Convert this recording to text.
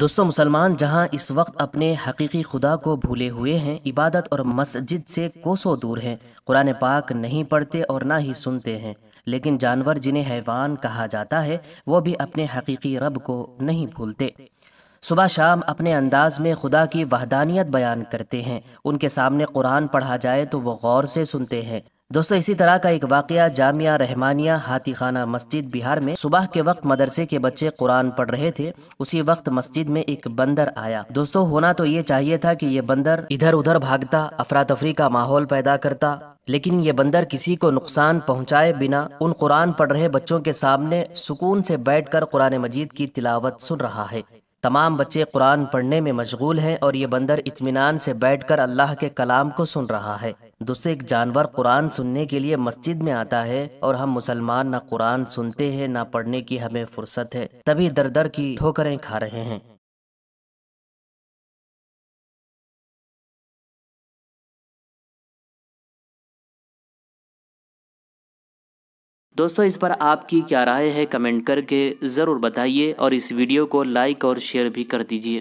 दोस्तों मुसलमान जहां इस वक्त अपने हकीकी खुदा को भूले हुए हैं इबादत और मस्जिद से कोसों दूर हैं कुरान पाक नहीं पढ़ते और ना ही सुनते हैं लेकिन जानवर जिन्हें हैवान कहा जाता है वो भी अपने हकीकी रब को नहीं भूलते सुबह शाम अपने अंदाज में खुदा की वहदानियत बयान करते हैं उनके सामने कुरान पढ़ा जाए तो वो गौर से सुनते हैं दोस्तों इसी तरह का एक वाक़ जामिया रहमानिया हाथी खाना मस्जिद बिहार में सुबह के वक्त मदरसे के बच्चे कुरान पढ़ रहे थे उसी वक्त मस्जिद में एक बंदर आया दोस्तों होना तो ये चाहिए था कि ये बंदर इधर उधर भागता अफरा तफरी का माहौल पैदा करता लेकिन ये बंदर किसी को नुकसान पहुंचाए बिना उन कुरान पढ़ रहे बच्चों के सामने सुकून से कर कुरान मजीद की तिलावत सुन रहा है तमाम बच्चे कुरान पढ़ने में मशगूल हैं और ये बंदर इतमान से बैठकर अल्लाह के कलाम को सुन रहा है दूसरे एक जानवर कुरान सुनने के लिए मस्जिद में आता है और हम मुसलमान ना कुरान सुनते हैं ना पढ़ने की हमें फुर्सत है तभी दर दर की ठोकरें खा रहे हैं दोस्तों इस पर आपकी क्या राय है कमेंट करके ज़रूर बताइए और इस वीडियो को लाइक और शेयर भी कर दीजिए